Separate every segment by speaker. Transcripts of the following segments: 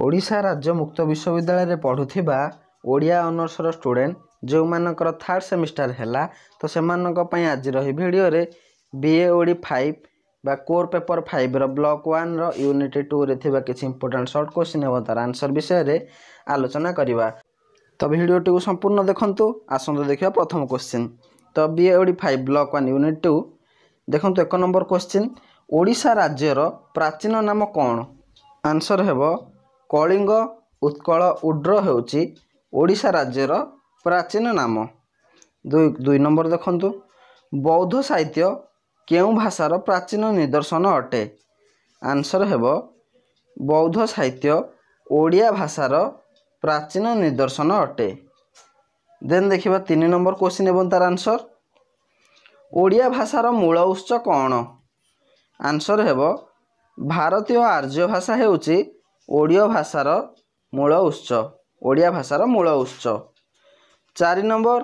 Speaker 1: ଓଡ଼ିଶା ରାଜ୍ୟ ମୁକ୍ତ ବିଶ୍ୱବିଦ୍ୟାଳୟରେ ପଢ଼ୁଥିବା ଓଡ଼ିଆ ଅନର୍ସର ଷ୍ଟୁଡ଼େଣ୍ଟ ଯେଉଁମାନଙ୍କର ଥାର୍ଡ଼ ସେମିଷ୍ଟାର ହେଲା ତ ସେମାନଙ୍କ ପାଇଁ ଆଜିର ଏହି ଭିଡ଼ିଓରେ ବି ଏ ଓଡ଼ି ଫାଇଭ୍ ବା କୋର୍ ପେପର ଫାଇଭ୍ର ବ୍ଲକ୍ ୱାନ୍ର ୟୁନିଟ୍ ଟୁରେ ଥିବା କିଛି ଇମ୍ପୋର୍ଟାଣ୍ଟ ସର୍ଟ କୋଶ୍ଚିନ୍ ହେବ ତା'ର ଆନ୍ସର୍ ବିଷୟରେ ଆଲୋଚନା କରିବା ତ ଭିଡ଼ିଓଟିକୁ ସମ୍ପୂର୍ଣ୍ଣ ଦେଖନ୍ତୁ ଆସନ୍ତୁ ଦେଖିବା ପ୍ରଥମ କୋଶ୍ଚିନ୍ ତ B A Odi five block one unit two ଦେଖନ୍ତୁ ଏକ ନମ୍ବର କୋଶ୍ଚିନ୍ ଓଡ଼ିଶା ରାଜ୍ୟର ପ୍ରାଚୀନ ନାମ କ'ଣ ଆନ୍ସର ହେବ କଳିଙ୍ଗ ଉତ୍କଳ ଉଡ୍ର ହେଉଛି ଓଡ଼ିଶା ରାଜ୍ୟର ପ୍ରାଚୀନ ନାମ ଦୁଇ ଦୁଇ ନମ୍ବର ଦେଖନ୍ତୁ ବୌଦ୍ଧ ସାହିତ୍ୟ କେଉଁ ଭାଷାର ପ୍ରାଚୀନ ନିଦର୍ଶନ ଅଟେ ଆନ୍ସର ହେବ ବୌଦ୍ଧ ସାହିତ୍ୟ ଓଡ଼ିଆ ଭାଷାର ପ୍ରାଚୀନ ନିଦର୍ଶନ ଅଟେ ଦେନ୍ ଦେଖିବା ତିନି ନମ୍ବର କୋଶ୍ଚିନ୍ ଏବଂ ତାର ଆନ୍ସର ଓଡ଼ିଆ ଭାଷାର ମୂଳ ଉତ୍ସ କ'ଣ ଆନ୍ସର ହେବ ଭାରତୀୟ ଆର୍ଯ୍ୟ ଭାଷା ହେଉଛି ଓଡ଼ିଆ ଭାଷାର ମୂଳ ଉତ୍ସ ଓଡ଼ିଆ ଭାଷାର ମୂଳ ଉତ୍ସ ଚାରି ନମ୍ବର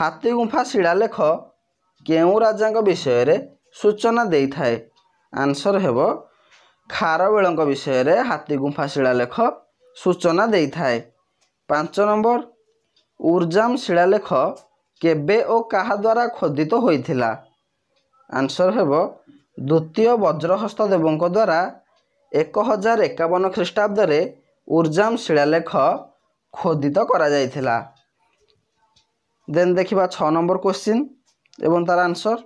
Speaker 1: ହାତୀ ଗୁମ୍ଫା ଶିଳାଲେଖ କେଉଁ ରାଜାଙ୍କ ବିଷୟରେ ସୂଚନା ଦେଇଥାଏ ଆନ୍ସର ହେବ ଖାରବେଳଙ୍କ ବିଷୟରେ ହାତୀ ଗୁମ୍ଫା ଶିଳାଲେଖ ସୂଚନା ଦେଇଥାଏ ପାଞ୍ଚ ନମ୍ବର ଉର୍ଜାମ ଶିଳାଲେଖ କେବେ ଓ କାହା ଦ୍ୱାରା ଖୋଦିତ ହୋଇଥିଲା ଆନ୍ସର ହେବ ଦ୍ୱିତୀୟ ବଜ୍ରହସ୍ତ ଦେବଙ୍କ ଦ୍ୱାରା ଏକ ହଜାର ଏକାବନ ଖ୍ରୀଷ୍ଟାବ୍ଦରେ ଉର୍ଜାମ୍ ଶିଳାଲେଖ ଖୋଦିତ କରାଯାଇଥିଲା ଦେନ୍ ଦେଖିବା ଛଅ ନମ୍ବର କ୍ୱେଶ୍ଚିନ୍ ଏବଂ ତାର ଆନ୍ସର୍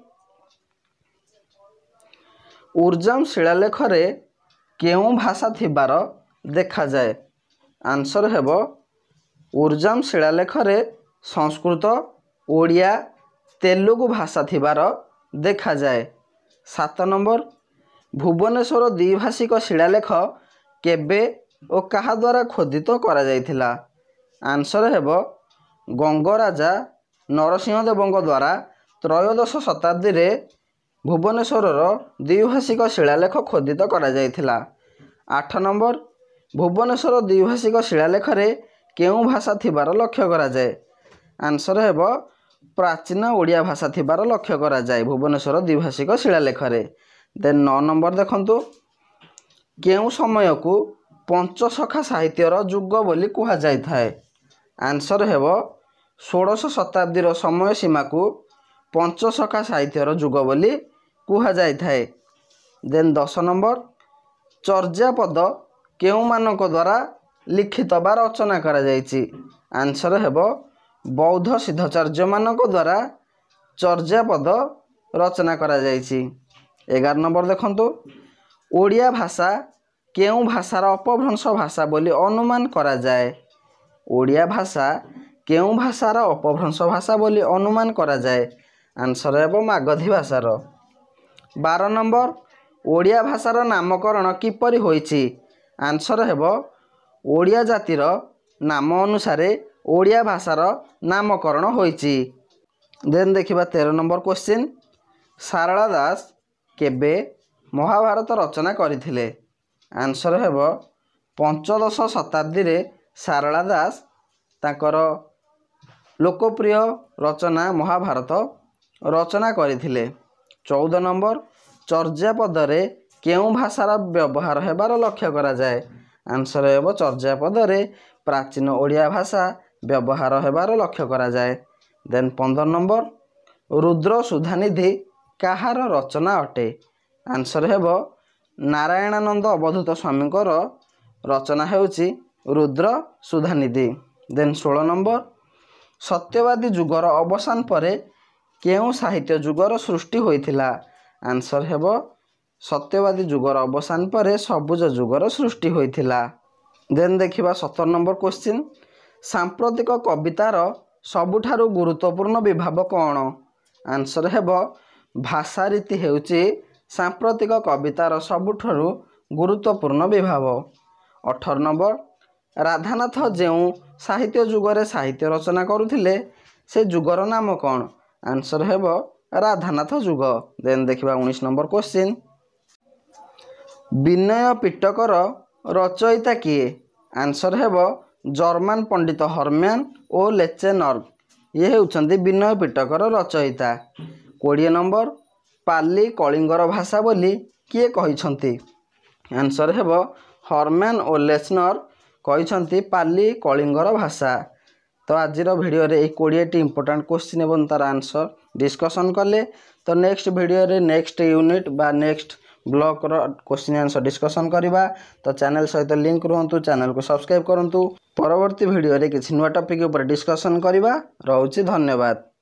Speaker 1: ଉର୍ଜାମ ଶିଳାଲେଖରେ କେଉଁ ଭାଷା ଥିବାର ଦେଖାଯାଏ ଆନ୍ସର୍ ହେବ ଉର୍ଜାମ୍ ଶିଳାଲେଖରେ ସଂସ୍କୃତ ଓଡ଼ିଆ ତେଲୁଗୁ ଭାଷା ଥିବାର ଦେଖାଯାଏ ସାତ ନମ୍ବର ଭୁବନେଶ୍ୱର ଦ୍ୱିଭାଷିକ ଶିଳାଲେଖ କେବେ ଓ କାହା ଦ୍ୱାରା ଖୋଦିତ କରାଯାଇଥିଲା ଆନ୍ସର ହେବ ଗଙ୍ଗରାଜା ନରସିଂହ ଦେବଙ୍କ ଦ୍ୱାରା ତ୍ରୟୋଦଶ ଶତାବ୍ଦୀରେ ଭୁବନେଶ୍ୱରର ଦ୍ୱିଭାଷିକ ଶିଳାଲେଖ ଖୋଦିତ କରାଯାଇଥିଲା ଆଠ ନମ୍ବର ଭୁବନେଶ୍ୱର ଦ୍ୱିଭାଷିକ ଶିଳାଲେଖରେ କେଉଁ ଭାଷା ଥିବାର ଲକ୍ଷ୍ୟ କରାଯାଏ ଆନ୍ସର ହେବ ପ୍ରାଚୀନ ଓଡ଼ିଆ ଭାଷା ଥିବାର ଲକ୍ଷ୍ୟ କରାଯାଏ ଭୁବନେଶ୍ୱର ଦ୍ୱିଭାଷିକ ଶିଳାଲେଖରେ ଦେନ୍ ନଅ ନମ୍ବର ଦେଖନ୍ତୁ କେଉଁ ସମୟକୁ ପଞ୍ଚସଖା ସାହିତ୍ୟର ଯୁଗ ବୋଲି କୁହାଯାଇଥାଏ ଆନ୍ସର୍ ହେବ ଷୋଡ଼ଶ ଶତାବ୍ଦୀର ସମୟ ସୀମାକୁ ପଞ୍ଚସଖା ସାହିତ୍ୟର ଯୁଗ ବୋଲି କୁହାଯାଇଥାଏ ଦେନ୍ ଦଶ ନମ୍ବର ଚର୍ଯ୍ୟାପଦ କେଉଁମାନଙ୍କ ଦ୍ୱାରା ଲିଖିତ ବା ରଚନା କରାଯାଇଛି ଆନ୍ସର୍ ହେବ ବୌଦ୍ଧ ସିଦ୍ଧାଚାର୍ଯ୍ୟମାନଙ୍କ ଦ୍ୱାରା ଚର୍ଯ୍ୟାପଦ ରଚନା କରାଯାଇଛି এগার নম্বর দেখন্তু ওড়িয়া ভাষা কেউ ভাষার অপভ্রংশ ভাষা বলে অনুমান করা যায় ওড়িয়া ভাষা কেউ ভাষার অপভ্রংশ ভাষা বলে অনুমান করা যায় আনসর হব মাগধী ভাষার বার নম্বর ওড়িয়া ভাষার নামকরণ কিপরি হয়েছি আনসর হব ওড়িয়া জাতির নাম অনুসারে ওড়িয়া ভাষার নামকরণ হয়েছি দেন দেখিবা তের নম্বর কোশ্চিন সারলা দাস କେବେ ମହାଭାରତ ରଚନା କରିଥିଲେ ଆନ୍ସର୍ ହେବ ପଞ୍ଚଦଶ ଶତାବ୍ଦୀରେ ଶାରଳା ଦାସ ତାଙ୍କର ଲୋକପ୍ରିୟ ରଚନା ମହାଭାରତ ରଚନା କରିଥିଲେ ଚଉଦ ନମ୍ବର ଚର୍ଯାପଦରେ କେଉଁ ଭାଷାର ବ୍ୟବହାର ହେବାର ଲକ୍ଷ୍ୟ କରାଯାଏ ଆନ୍ସର୍ ହେବ ଚର୍ଯାପଦରେ ପ୍ରାଚୀନ ଓଡ଼ିଆ ଭାଷା ବ୍ୟବହାର ହେବାର ଲକ୍ଷ୍ୟ କରାଯାଏ ଦେନ୍ ପନ୍ଦର ନମ୍ବର ରୁଦ୍ର ସୁଧାନିଧି କାହାର ରଚନା ଅଟେ ଆନ୍ସର ହେବ ନାରାୟଣାନନ୍ଦ ଅବଧୂତ ସ୍ୱାମୀଙ୍କର ରଚନା ହେଉଛି ରୁଦ୍ର ସୁଧାନିଧି ଦେନ୍ ଷୋହଳ ନମ୍ବର ସତ୍ୟବାଦୀ ଯୁଗର ଅବସାନ ପରେ କେଉଁ ସାହିତ୍ୟ ଯୁଗର ସୃଷ୍ଟି ହୋଇଥିଲା ଆନ୍ସର ହେବ ସତ୍ୟବାଦୀ ଯୁଗର ଅବସାନ ପରେ ସବୁଜ ଯୁଗର ସୃଷ୍ଟି ହୋଇଥିଲା ଦେନ୍ ଦେଖିବା ସତର ନମ୍ବର କୋଶ୍ଚିନ୍ ସାମ୍ପ୍ରତିକ କବିତାର ସବୁଠାରୁ ଗୁରୁତ୍ୱପୂର୍ଣ୍ଣ ବିଭାବ କ'ଣ ଆନ୍ସର ହେବ ଭାଷାରୀତି ହେଉଛି ସାମ୍ପ୍ରତିକ କବିତାର ସବୁଠାରୁ ଗୁରୁତ୍ୱପୂର୍ଣ୍ଣ ବିଭାବ ଅଠର ନମ୍ବର ରାଧାନାଥ ଯେଉଁ ସାହିତ୍ୟ ଯୁଗରେ ସାହିତ୍ୟ ରଚନା କରୁଥିଲେ ସେ ଯୁଗର ନାମ କ'ଣ ଆନ୍ସର ହେବ ରାଧାନାଥ ଯୁଗ ଦେନ୍ ଦେଖିବା ଉଣେଇଶ ନମ୍ବର କୋଶ୍ଚିନ୍ ବିନୟ ପିଟକର ରଚୟିତା କିଏ ଆନ୍ସର ହେବ ଜର୍ମାନ ପଣ୍ଡିତ ହର୍ମ୍ୟାନ୍ ଓ ଲେଚେନର୍ଗ ଇଏ ହେଉଛନ୍ତି ବିନୟ ପିଟକର ରଚୟିତା କୋଡ଼ିଏ ନମ୍ବର ପାଲି କଳିଙ୍ଗର ଭାଷା ବୋଲି କିଏ କହିଛନ୍ତି ଆନ୍ସର୍ ହେବ ହରମ୍ୟାନ୍ ଓ ଲେସ୍ନର୍ କହିଛନ୍ତି ପାଲି କଳିଙ୍ଗର ଭାଷା ତ ଆଜିର ଭିଡ଼ିଓରେ ଏଇ କୋଡ଼ିଏଟି ଇମ୍ପୋର୍ଟାଣ୍ଟ କୋଶ୍ଚିନ୍ ଏବଂ ତା'ର ଆନ୍ସର୍ ଡିସ୍କସନ୍ କଲେ ତ ନେକ୍ସଟ ଭିଡ଼ିଓରେ ନେକ୍ସଟ ୟୁନିଟ୍ ବା ନେକ୍ସଟ ବ୍ଲକ୍ର କୋଶ୍ଚିନ୍ ଆନ୍ସର୍ ଡିସ୍କସନ୍ କରିବା ତ ଚ୍ୟାନେଲ୍ ସହିତ ଲିଙ୍କ୍ ରୁହନ୍ତୁ ଚ୍ୟାନେଲ୍କୁ ସବସ୍କ୍ରାଇବ୍ କରନ୍ତୁ ପରବର୍ତ୍ତୀ ଭିଡ଼ିଓରେ କିଛି ନୂଆ ଟପିକ୍ ଉପରେ ଡିସ୍କସନ୍ କରିବା ରହୁଛି ଧନ୍ୟବାଦ